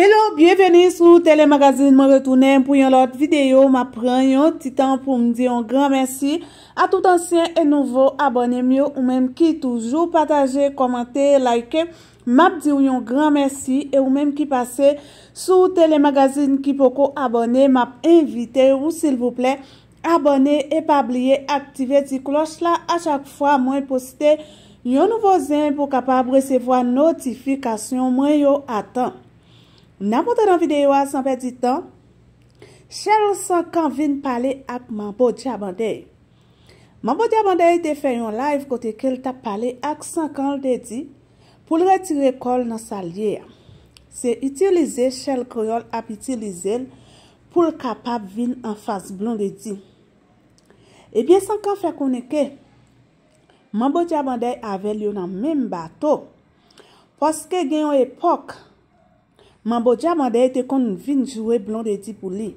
Hello, bienveni sou telemagazin. Mwen retounen pou yon lot videyo. Mwen pren yon titan pou mdi yon gran mersi a tout ansyen e nouvo abone myo. Ou menm ki toujou pataje, komante, like. Mwen ap di yon gran mersi e ou menm ki pase sou telemagazin ki poko abone. Mwen ap invite ou sil vouple abone e pa bliye. Aktive di klos la a chak fwa mwen poste yon nouvo zin pou kapab resevo a notifikasyon mwen yon atan. Nanmouta nan videyo a sanpe di tan, chèl san kan vin pale ak man bo di abandei. Man bo di abandei te fè yon live kote ke l ta pale ak san kan l de di pou l re ti re kol nan sa lye. Se itilize chèl kroyol ap itilize l pou l kapap vin an fase blon l de di. Ebyen san kan fè konen ke, man bo di abandei ave li yon nan mim bato poske gen yon epok. Mambodja mande ete kon vin jowe blon redi pou li.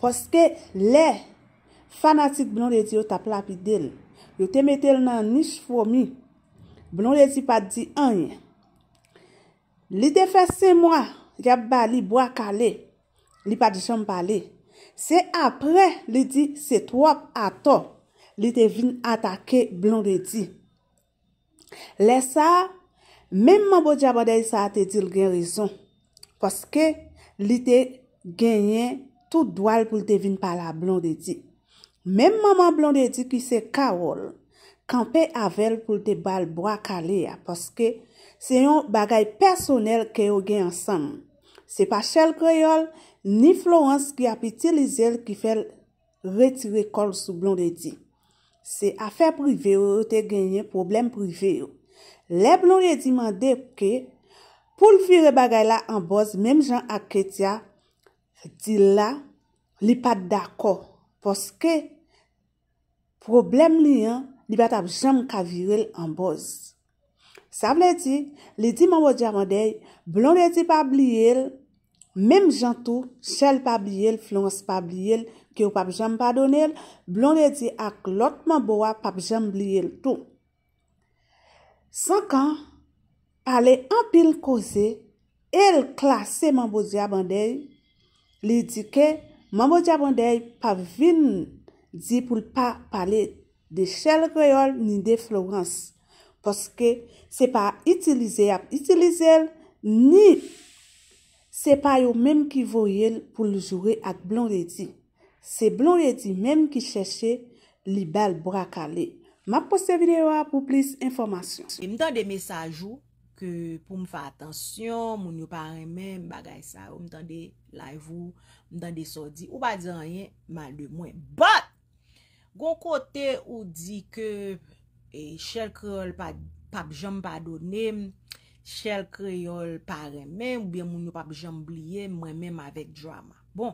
Poske le fanatik blon redi yo tapla pi del. Yo te metel nan nish fomi. Blon redi pa di anye. Li defese mwa yap bali bwa kale. Li pa di chom pale. Se apre li di setwap ato. Li te vin atake blon redi. Le sa... Memman bo djabadey sa te dil gen rizon. Poske li te genyen tout dwal pou te vin pala blondedi. Memman man blondedi ki se karol, kanpe avel pou te balbwa kale ya. Poske se yon bagay personel ke yo gen ansan. Se pa chel kreyol, ni flouans ki apitilizel ki fel retire kol sou blondedi. Se afe prive yo, te genyen problem prive yo. Le blon re di mande ke, pou l fi re bagay la anboz, mèm jan ak kètya, di la, li pat dakor. Poske, problem li an, li pat ap jem kavirel anboz. Sa vle di, li di man wadja mande, blon re di pa bli el, mèm jan tou, chèl pa bli el, flons pa bli el, ki ou pap jem pa donel, blon re di ak lot man boa, pap jem bli el tou. San kan, pale empil koze, el klasè Mambodja Bandei, li di ke Mambodja Bandei pa vin di pou pa pale de Chelle Gréol ni de Florence. Poske se pa itilize ap itilize el, ni se pa yo menm ki voyen pou ljoure ak Blon Redi. Se Blon Redi menm ki chèche li bel brakale. Ma poste videwa pou plis informasyon. M dan de mesaj ou ke pou m fa atensyon, moun yo paremen, bagay sa ou, m dan de laivou, m dan de sodi, ou pa di anyen, mal de mwen. But, gon kote ou di ke chel eh, kreol pa bjom pa donen, chel kreol paremen, ou bien moun yo pa bjom blyen, mwen menm avek drama. Bon,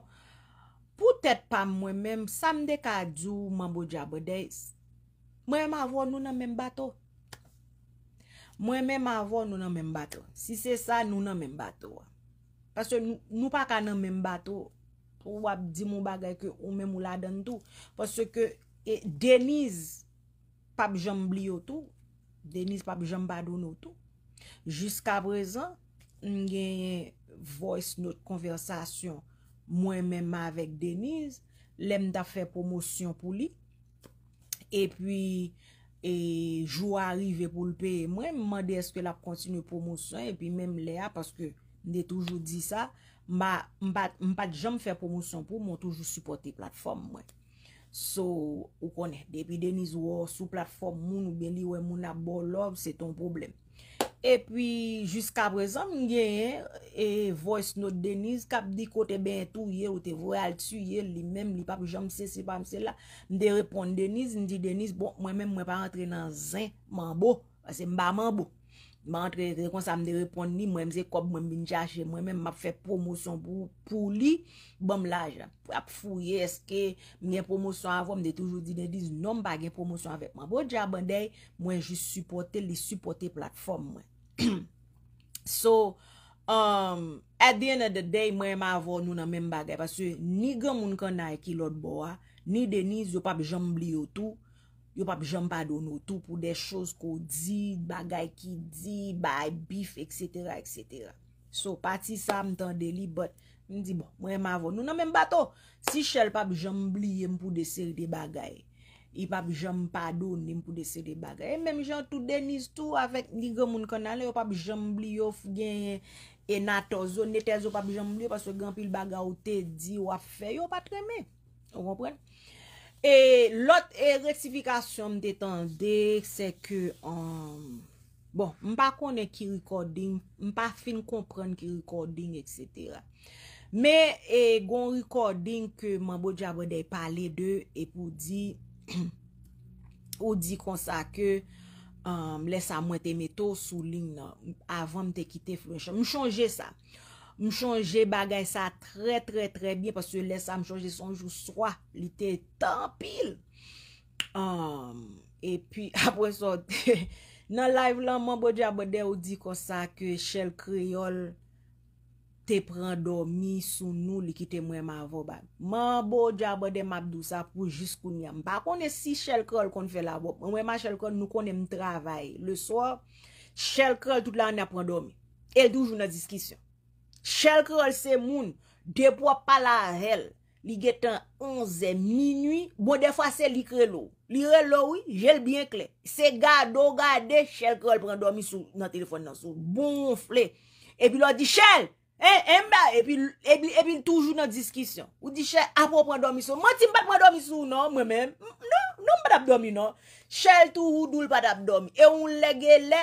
pou tèt pa mwen menm, samde ka djou mambou djabodeys. Mwen men avon nou nan men bato. Mwen men avon nou nan men bato. Si se sa nou nan men bato. Paswe nou pa ka nan men bato. Ou ap di mou bagay ke ou men mou la den tou. Paswe ke e, Deniz pap jamb li yo tou. Deniz pap jamb badou nou tou. Jiska prezan, mwen genye voice nou konversasyon. Mwen men ma avek Deniz. Lem da fe promosyon pou li. E pi, jou a arrive pou l pe, mwen mwen de eske la p kontinu promosyon, e pi mwen mwen le a, paske mwen de toujou di sa, mwen pat jom fè promosyon pou, mwen toujou supporte platform, mwen. So, ou konen, de pi deniz wò, sou platform, moun ou ben li wè moun a bolov, se ton probleme. E pwi, jiska prezant, mwen genye, e voice note Deniz, kap di kote bentou ye, ou te vore al tu ye, li mem li pap, jom se se pam se la, mwen de repond Deniz, mwen di Deniz, bon, mwen men mwen pa rentre nan zin, man bo, se mba man bo. Mwen rentre, rekon sa mwen de repond ni, mwen mse kop mwen binja che, mwen men mwen ap fe promosyon pou li, bom la, jap, ap fou ye, eske, mwen promosyon avon, mwen de toujou di Deniz, non mwen bagen promosyon avon, mwen bo, japon dey, mwen jisupote, li suporte platform mwen So, um, at the end of the day, mwenye ma avon nou nan men bagay Paswe, ni gen moun kanay ki lot bo a, ni deniz yo pa bi jambli yo tou Yo pa bi jambadon yo tou pou de chos ko di, bagay ki di, bay, bif, etc, etc So, pati sa m tan deli, but, mwenye bon, ma avon nou nan men bato Si chel pa bi jambli yon pou de sel de bagay I pap jom pa do ni mpou de se de baga. E menm jantou denis tou avèk di gomoun kon alè, yo pap jom bli yo f genye enato zo, netè zo pap jom bli yo, paswe genpil baga ou te di wafè, yo pa tremen. Ou kompren? E lot e retifikasyon mte tende, se ke, um, bon, mpa konen ki recording, mpa fin kompren ki recording, etc. Me, e gon recording ke manbo di avè de pale de, e pou di, ou di kon sa ke m um, lè sa mwen te meto sou lign nan avan m te kite fwen chan m chanje sa m chanje bagay sa tre tre tre byen pas se lè sa m chanje sonjou swa li te tan pil um, e pi apwè sa nan live lan mwen bodi abode ou di kon sa ke chel kriol te pren dormi sou nou li ki te mwen ma voban. Man bo dja bode mabdou sa pou jis koun yam. Bako ne si chel krol kon fè la vop, mwen ma chel krol nou konem travay. Le swa, chel krol tout la an apren dormi. El di oujou nan diskisyon. Chel krol se moun, depwa pala rel, li getan onze minui, bo defase li krel ou. Li rel ou, jel bien kle. Se gado gade, chel krol pren dormi sou nan telefon nan sou. Bonfle. E pi lor di chel! E, e mba, e pi l e e toujou nan diskisyon. Ou di chè apou pran domisou. Mwantim bat pran domisou nou mwen men. Nou non mba dap domi nou. Chè l tou ou doul pat ap domi. E ou lege le,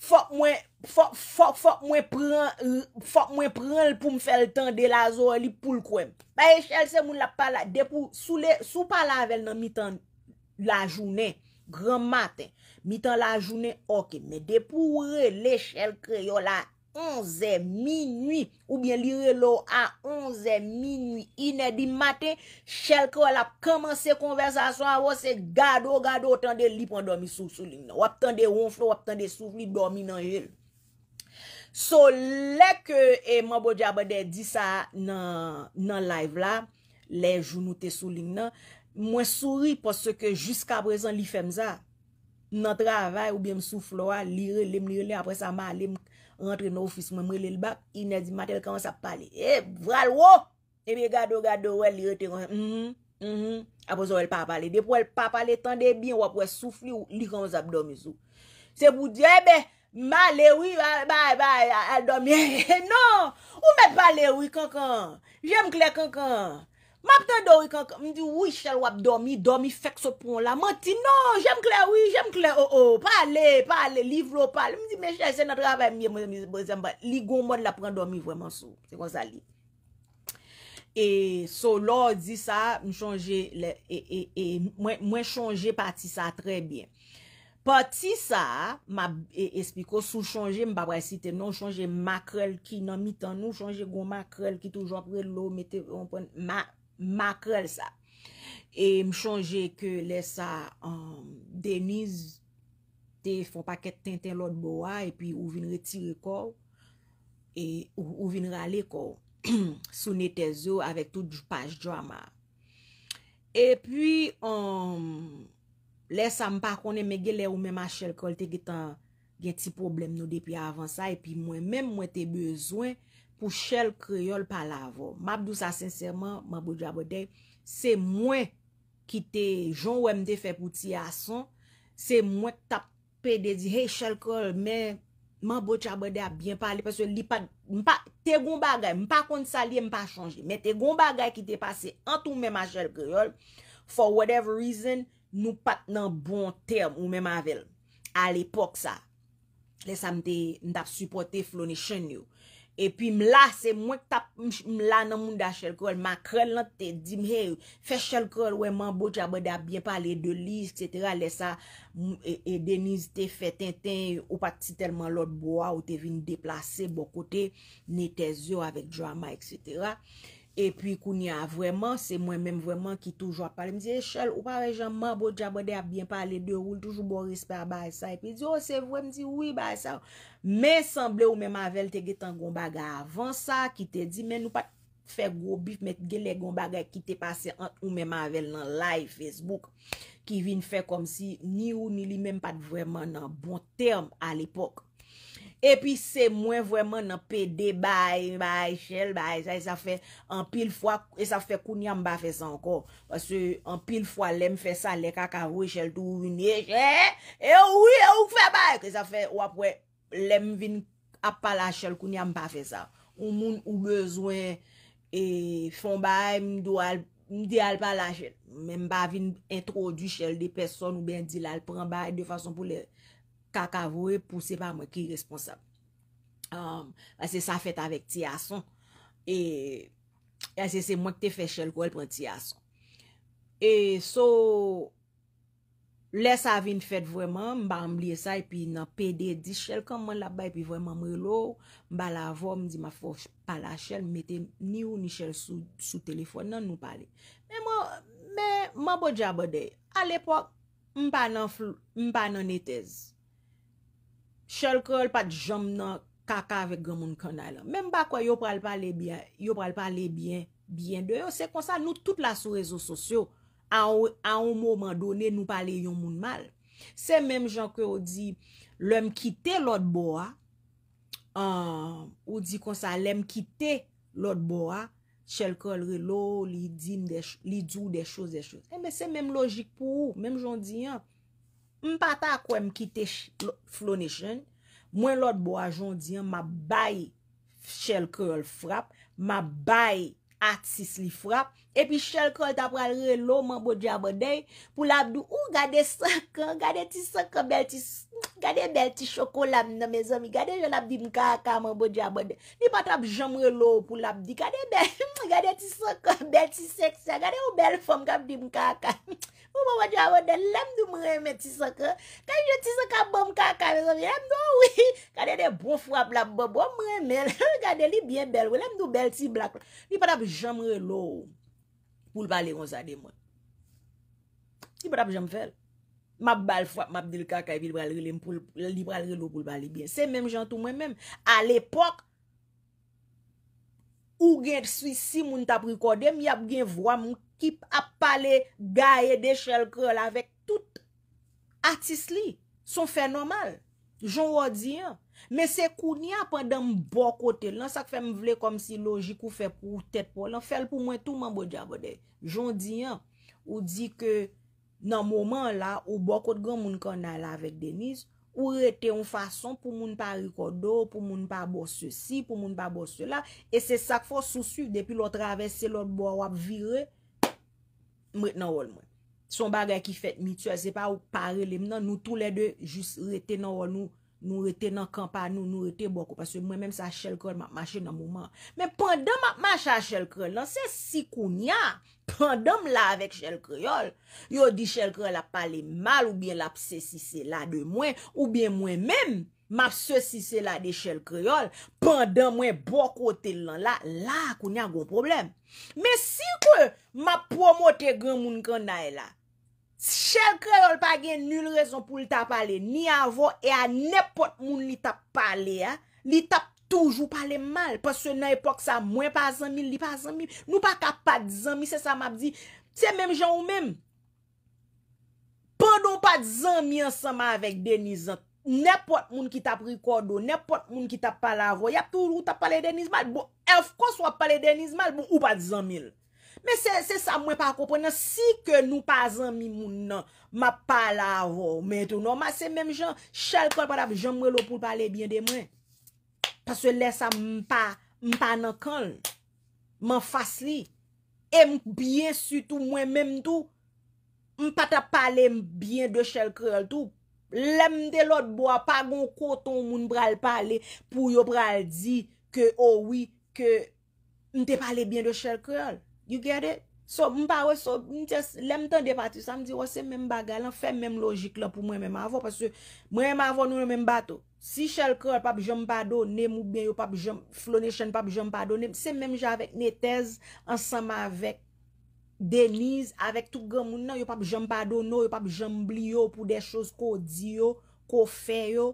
fok mwen pran l pou m fel tan de la zo li pou l kwenp. Baye chè l se moun la pala. Depou sou pala avèl nan mi tan la jounen. Gran maten. Mi tan la jounen, ok. Men depou ou re le chè l kre yo la. Onze mi nwi, oubyen li relo a onze mi nwi inè di matè, chèl kò la komanse konversasyon a wò se gado, gado, wap tande li pou an domi sou, sou ling nan. Wap tande ronflou, wap tande soufli, domi nan jèl. So, lè kè e man bo djabade di sa nan live la, lè jounou te sou ling nan, mwen souri pòsè ke jiska prezant li femza. Nan travay, oubyen msouflou a, li relem, li relem, apre sa ma alem. rentre nou fis memre li l bak, inè di matèl kwa an sa pale, e, vral wò, e bi gado gado wè li rete kwa, mhm, mhm, apos wè l pa pale, depo wè l pa pale, tan de bin wè pou wè soufli wè, li kwa an sa abdomi sou, se pou di, ebe, eh ma le wè, wi, bay bay, adomi, e, non, ou mè pale wè wi, kankan, jèm kle kankan, Mè ap ten dori kankan, mè di, wè chèl wap dormi, dormi fek se pon la. Mè ti, no, jèm kler wè, jèm kler o, o, pa ale, pa ale, livro pa ale. Mè di, mè chèl se nadrave mè, mè zembe, li goun mòd la pren dormi vwèman sou. Se kon sa li. E, sou la, di sa, mè chonje, mwen chonje pati sa trebyen. Pati sa, mè e, espikò sou chonje mè babre siten, nou chonje makrel ki, nan mi tan nou chonje goun makrel ki toujou apre lò, metè, mè, Ma krel sa. E m chonje ke lesa um, Deniz te fon paket ten ten lot bowa e pi ou vinre tire kou e ou vinre ale kou sou nete zo avek tout j page drama. E pi um, lesa m pa konen mege le ou men ma chel kou te gen ti problem nou depi avan sa e pi mwen men mwen te bezwen pou chèl kriol pa lavo. Mabdou sa sensèman, maboudjabode, se mwen ki te, joun wè mte fe pouti ason, se mwen tap pe de di, hey chèl kol, mè, maboudjabode a byen pali, pesè li pa, mpa, te goun bagay, mpa kont sa li, mpa chanji, mè te goun bagay ki te pase, an tou mè ma chèl kriol, for whatever reason, nou pat nan bon term, ou mè ma vel. A l'epok sa, le sa mte, mta p supporte flonishen yo. E, E pi m la, se mwen tap, m la nan moun da chel krol, ma kren lan te di m he, fe chel krol, weman bojabode ap bien pale de li, et cetera, le sa, e deniz te fe ten ten, ou pati telman lot bo a, ou te vin deplase bo kote, ne te zyo avek drama, et cetera. E pi koun ya vweman, se mwen menm vweman ki toujwa pale, mi se, chel, ou pare janman, bojabode ap bien pale de rou, toujwa bon rispe a bay sa, e pi di, oh se vweman, mi se, oui bay sa, ou. Men sanble ou men mavel te getan gombaga avan sa, ki te di men nou pat fe grobif met ge le gombaga ki te pase ant ou men mavel nan live Facebook, ki vin fe kom si ni ou ni li men pat vweman nan bon term al epok. E pi se mwen vweman nan PD bay, bay, chel bay, sa e sa fe an pil fwa, e sa fe kunyamba fe san kon, pa se an pil fwa lem fe sa le kaka vwe chel tou vwene, e ou kwe bay, e sa fe wapwe, Lem vin ap pa la chel kou ni am pa fe sa. Ou moun ou bezwen. E fon bay m di al pa la chel. Men ba vin introdu chel de peson ou ben di la. El pran bay de fason pou le kaka vwe. Pou se pa mwen ki responsab. Um, ase sa fet avet ti ason. E ase se mwen te fe chel kou el pran ti ason. E so... Lè sa vin fèt vwèman, mba mbliye sa, epi nan pède di chèl kèm man la bay, epi vwèman mwè lou, mba la vò, mdi ma fò pala chèl, metè ni ou ni chèl sou telefon nan nou palè. Mè mwa, mè, mwa bo djabadey. A lèpòk, mpa nan flou, mpa nan etèz. Chèl kèl pat jom nan kaka vek gèmoun kèna lè. Mè mba kwa yo pral palè byen, yo pral palè byen, byen deyo. Se konsa nou tout la sou rezo sosyo, a ou mouman donen nou pale yon moun mal. Se menm jan kwe ou di, lèm kite lòd bo a, ou di konsa lèm kite lòd bo a, chèl kol relo, li di mde, li djou de chòs de chòs. E eh, menm se menm logik pou ou, menm jan di an, m pata kwe m kite flonishen, mwen lòd bo a jan di an, ma bay chèl kol frap, ma bay, Atsis li frap. Epi chel kol tapal relo mwen bojabodey. Pou labdou. Ou gade sakon. Gade ti sakon bel ti. Gade bel ti chokolam nan me zomi. Gade jolabdi mkaka mwen bojabodey. Ni patap jom relo pou labdi. Gade bel. Gade ti sakon bel ti seksya. Gade ou bel fom kap di mkaka. Ou bojabodey. Gade jolabdi mkaka mwen bojabodey. Gade jolabdi mkaka mwen bojabodey. gade bon, bon, de bon fwap la bo mwen men gade li byen bel li pat ap jom relo pou l bali ronsade li pat ap jom fel map bal fwap map dil kaka li pral relo pou l bali byen se menm jantou menm al epok ou gen tswisi moun tap rekode mi ap gen vwa moun kip ap pale gaye de chel krel avek tout atis li Son fè normal, joun wò di yon. Mè se kou ni apan dè m bò kote lò, sak fè m vle kom si logik ou fè pou tèt pou lò, fè l pou mwen touman bò djabode. Ah, joun di yon, ou di ke nan mouman la, ou bò kote gen moun kon ala avèk Deniz, ou rete yon fason pou moun pa rikodo, pou moun pa bò se si, pou moun pa bò se la, e se sak fò sou su, depi lò travesse lò bò wap vire, m wè nan wòl mwen. son bagay ki fet mityo, se pa ou parele, nou tou le de, jis rete nan wou, nou rete nan kampa, nou rete bokou, paswe mwen men sa chel krel, map mache nan mouman, men pandan map mache a chel krel, nan se si kounya, pandan m la avèk chel krel, yo di chel krel a pale mal, ou bien la pse si se la de mwen, ou bien mwen men, map pse si se la de chel krel, pandan mwen bokote lan la, la kounya gwo problem, men si kou, map promote gen moun kanda e la, Che kre yo l pa gen nul rezon pou li tap pale ni avon e a nepot moun li tap pale ya. Eh? Li tap toujou pale mal. Pas se nan epok sa mwen pa zanmil, li pa zanmil. Nou pa ka pa zanmil, se sa map di. Se menm jan ou menm. Pendon pa zanmil ansama avek Denizan, nepot moun ki tap rikodo, nepot moun ki tap pale avon. Yap tou l ou tap pale Denizan mal, bon, bon, ou pa zanmil. Men se sa mwen pa komponen, si ke nou pazan mi moun nan, ma pala avon, men tou nou, ma se menm jan, chal kol pata, jom mwen lopoul pale bin de mwen. Paswe lè sa mpa nan kol, man fasli, e mbyen sutou mwen menm tou, mpa ta pale mbyen de chal kol tou. Lem de lot bo, pa mwen koton moun pral pale, pou yo pral di, ke owi, ke mte pale bin de chal kol. You get it? So, mpa we, so, mte lem tan debati, sa mdi, wase men baga lan, fe men logik lan pou mwen men mavo, paswe, mwen men mavo nou men mbato. Si chal kwa, papi jom bado, ne mou ben, yo papi jom, Flonation papi jom bado, se men javek netez, ansama avek Deniz, avek tou gam moun nan, yo papi jom bado nou, yo papi jom bli yo, pou de chos ko di yo, ko fe yo.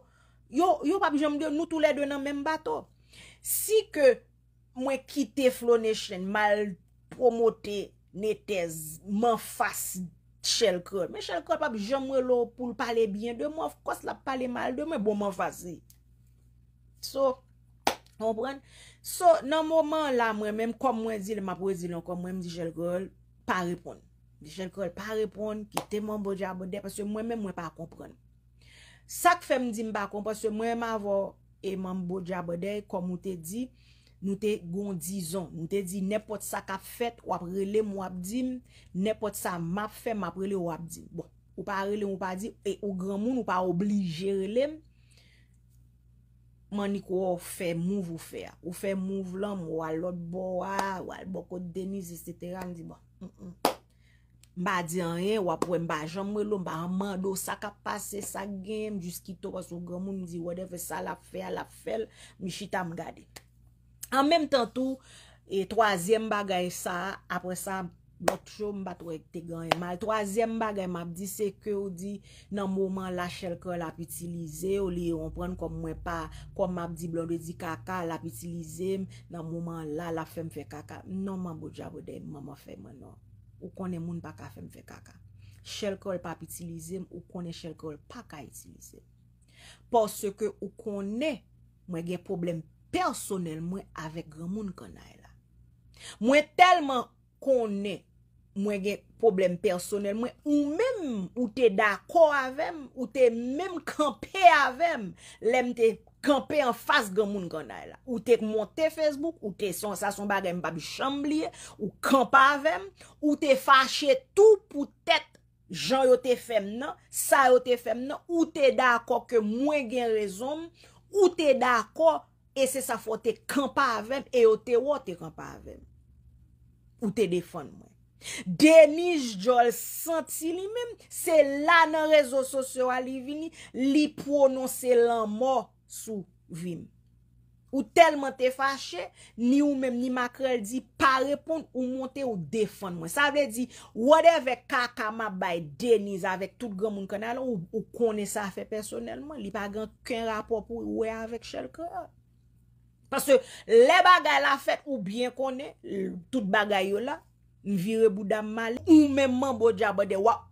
Yo, yo papi jom di yo, nou tou le donan men mbato. Si ke mwen kite Flonation, mal tou, mwen fase chelkol. Mwen chelkol pa bi jomwe lò pou l'pale bian de, mwen fkos la pale mal de, mwen bon mwen fase. So, mwen pren. So, nan mwen man la mwen menm, kom mwen di le mwen poezi lò, kom mwen mwen di chelkol, pa repon. Di chelkol pa repon, ki te mwen bojabode, pas yo mwen men mwen pa kompron. Sak fe mwen di mba kompr, pas yo mwen mwen avon, e mwen bojabode, kom mwen te di, Nou te gondizon, nou te di nepot sa ka fet, wap relem wap di, nepot sa map fe, wap relem wap di. Bon, ou pa relem, ou pa di, e ou gran moun, ou pa oblije relem, mani kwa ou fe mouv ou fe a. Ou fe mouv lan, ou alot bo a, ou al bokot deniz, et cetera, an di bon, mm, mm. mbadi an yen, wap we mbajan mwelo, mba amando, sa ka pase, sa gen, jiski to pas ou gran moun, mdi whatever sa la fe a, la fel, mi chita m gade. An menm tan tou, e troazem bagay sa, apre sa, blok chou mba tou ek te ganye mal, troazem bagay m ap di se ke ou di, nan mouman la chelkol ap itilize, ou li yon pren kom mwen pa, kom m ap di blore di kaka, la ap itilize, nan mouman la la fem fe kaka, nan mambou javou den, maman fe manon. Ou konen moun pa ka fem fe kaka. Chelkol pa ap itilize, ou konen chelkol pa ka itilize. Porske ou konen, mwen gen probleme, personel mwen avek gwa moun kona e la. Mwen telman kone mwen gen problem personel mwen, ou mèm ou te dako avem, ou te mèm kampe avem, lèm te kampe an fas gwa moun kona e la. Ou te monte Facebook, ou te sasomba gen mbabi chambliye, ou kampa avem, ou te fache tout pou tet jan yo te fem nan, sa yo te fem nan, ou te dako ke mwen gen rezom, ou te dako e se sa fote kampa aven, e yo te wote kampa aven. Ou te defonman. Deniz Jol senti li men, se la nan rezo sosyo a li vini, li prononse lan mor sou vini. Ou telman te fache, ni ou men ni makrel di, pa repon ou monte ou defonman. Sa vle di, wadeve kakama bay Deniz avek tout gen moun kena lan, ou kone sa fe personelman, li pa gen ken rapop ou we avek chel krean. Pasè, le bagay la fèt ou bien konè, tout bagay yo la, yon vire boudanman, ou menman bo djabade wap,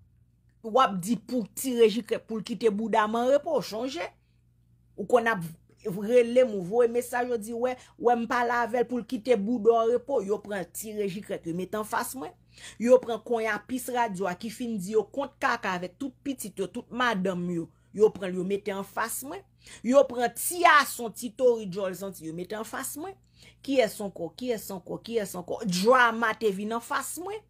wap di pou tire jikre pou kite boudanman repo, chanje. Ou kon ap relem ou vwe mesaj yo di, wè, wè mpa lavel pou kite boudan repo, yon pren tire jikre pou mette an fas mwen. Yon pren konya pis radywa ki fin di yo kont kaka avè tout pitite yo, tout madam yo, yon pren yon mette an fas mwen. Yo prenti a son tito Yo mette an fas mwen Ki e son ko, ki e son ko, ki e son ko Drama te vi nan fas mwen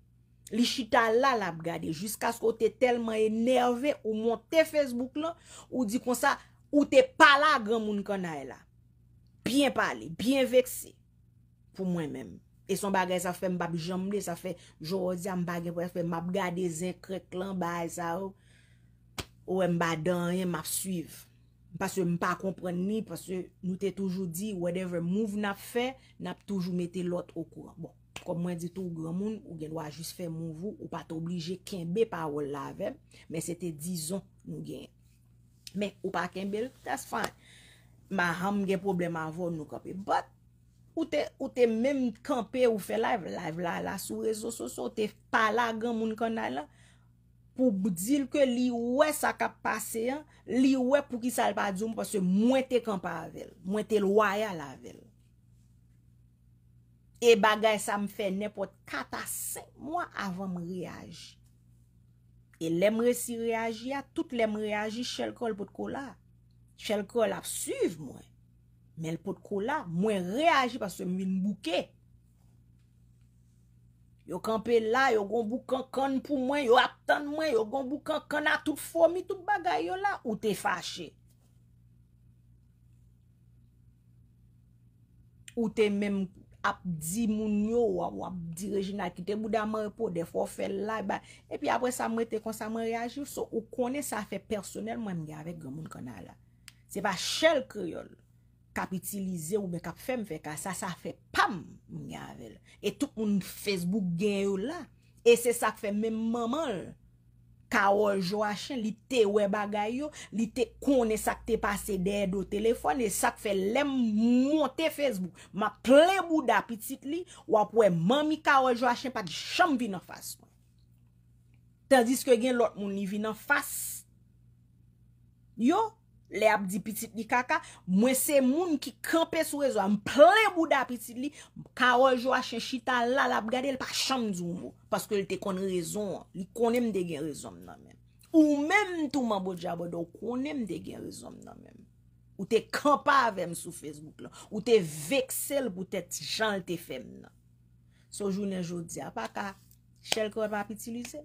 Li chita la la ap gade Jiska sko te telman enerve Ou monte Facebook lan Ou di kon sa, ou te pala Gran moun kona e la Bien pale, bien vekse Pou mwen men E son bagay sa fe mbabijam le Sa fe jorodia mbagay Mab gade zin krek lan Ou mbadan Mbap suiv Pasè m pa kompren ni, pasè nou te toujou di, whatever move nap fe, nap toujou mette lot o kouran. Bon, kom mwen ditou ou gran moun, ou gen wajus fe move ou, ou pa te oblije kenbe pa ou lave, men se te dizon nou gen. Men, ou pa kenbe, that's fine. Ma ham gen problem avon nou kapi. But, ou te men kampi ou fe live, live la la sou rezo sou, ou te pala gen moun konay la, pou boudil ke li wè sa kap pase, li wè pou ki sal pa djoum, pwase mwen te kompa avèl, mwen te lwaya la avèl. E bagay sa m fè nepot katase, mwen avon m reaj. E lemre si reaj ya, tout lemre reaj yi, chèl kol pot kola. Chèl kol ap suv mwen, men pot kola, mwen reaj yi pwase mwen m bouke. Yo kanpe la, yo konbou kan kan pou mwen, yo ap tan mwen, yo konbou kan kan a tout fomi, tout bagay yo la, ou te fache. Ou te men ap di moun yo, ou ap di rejina ki te mou daman repo, defo fè la, e, e pi apre sa mwen te konsa mwen reajiv, so ou konen sa fè personel mwen mga avek gen moun kona la. Se pa chel kriol. kapitilize ou mwen kap fèm fè, ka sa sa fè pam, mwen yavel, e tout moun Facebook gen yo la, e se sak fè mwen maman lè, ka ou jwa chen, li te we bagay yo, li te kone sak te pase der do telefon, e sak fè lem moun te Facebook, ma plè moun da apitit li, wap wè mami ka ou jwa chen, pati chanm vina fass mwen, tandis ke gen lot moun ni vina fass, yo, Le ap di pitit ni kaka, mwen se moun ki kampe sou rezon, mplem ou da pitit li, ka ou jo a chen chita la, la ap gade, el pa chanm zoumou. Paske el te kon rezon, li konem de gen rezon nan men. Ou menm touman bojabodo, konem de gen rezon nan men. Ou te kampe avem sou Facebook la, ou te veksel pou te jante fem nan. So jounen joun di apaka, chel kod pa pitit lise.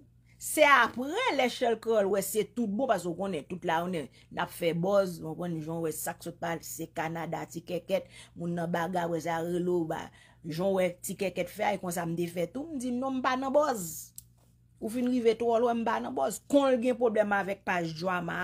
Se apren lèchèl kol, wè se tout bo, pas ou konen, tout la wè, nap fè boz, wè sakso pal, se kanada, tikeket, moun nan baga wè zarelo, joun wè tikeket fè, kon sa mde fè tou, mdi nou mba nan boz. Ou fin rive tou wè, mba nan boz. Kon lgen problem avèk pas jwa ma,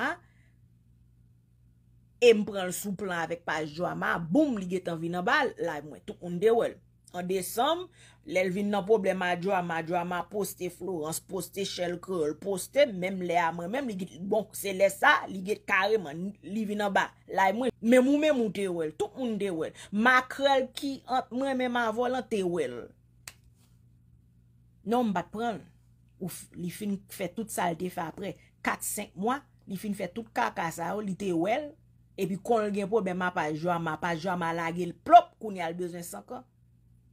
e mpren sou plan avèk pas jwa ma, boum, li getan vi nan bal, la mwen tou konde wèl. An de som, lèl vin nan pouble ma djwa, ma djwa ma poste Florence, poste Shell Curl, poste mem lè a mwen, mem li git bonk selè sa, li git kareman, li vin nan bak. Lè mwen, mè mou mè moun te wèl, tout moun te wèl. Ma curl ki ant mwen mè ma volan te wèl. Non mbat pran, ouf, li fin fè tout salte fè apre, kat 5 mwa, li fin fè tout kakasa ou, li te wèl, epi kon l gen pou, mè mwa pa jwa, mwa pa jwa, mwa lage l plop, koun yal bezen sankan.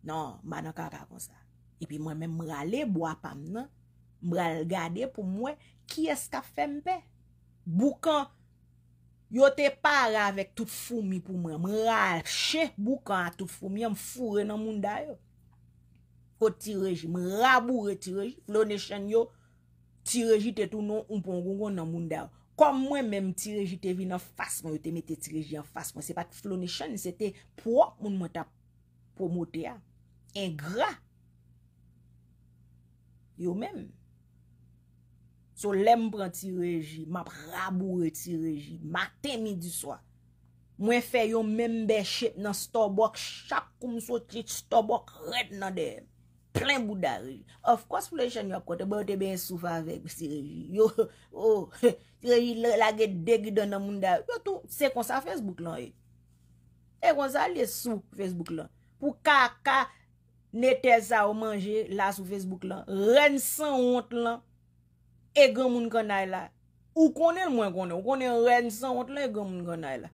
Non, nan, man an kaka kon sa. E pi mwen men mrali bo apam nan. Mrali gade pou mwen, ki eska fe mpe? Boukan, yo te para avek tout fumi pou mwen. Mral che, boukan tout fumi, yon fure nan moun dayo. Kote ti reji, mrali boure ti reji. Flonation yo, ti reji te tou nou, mpon gongon nan moun dayo. Kom mwen men ti reji te vi nan fasman, yo te mette ti reji nan fasman. Se pat flonation, se te pou wak moun mwen ta pwomote ya. En gra. Yo men. So lem pran ti reji. Ma pran bo re ti reji. Maten midi swa. Mwen fe yo men benship nan storebok. Chak koum sou tit storebok. Ret nan dem. Plen bo da reji. Of course pou lè chan yo kote. Bo yo te ben sou fa vek. Si reji. Yo. Yo. Si reji lage degi don nan moun da reji. Yo tou. Se kon sa Facebook lan e. E kon sa lè sou Facebook lan. Pou ka ka. Ne te sa ou manje la sou Facebook lan, ren san ont lan, e gomoun konay la. Ou konen mwen konen, ou konen ren san ont lan, e gomoun konay la.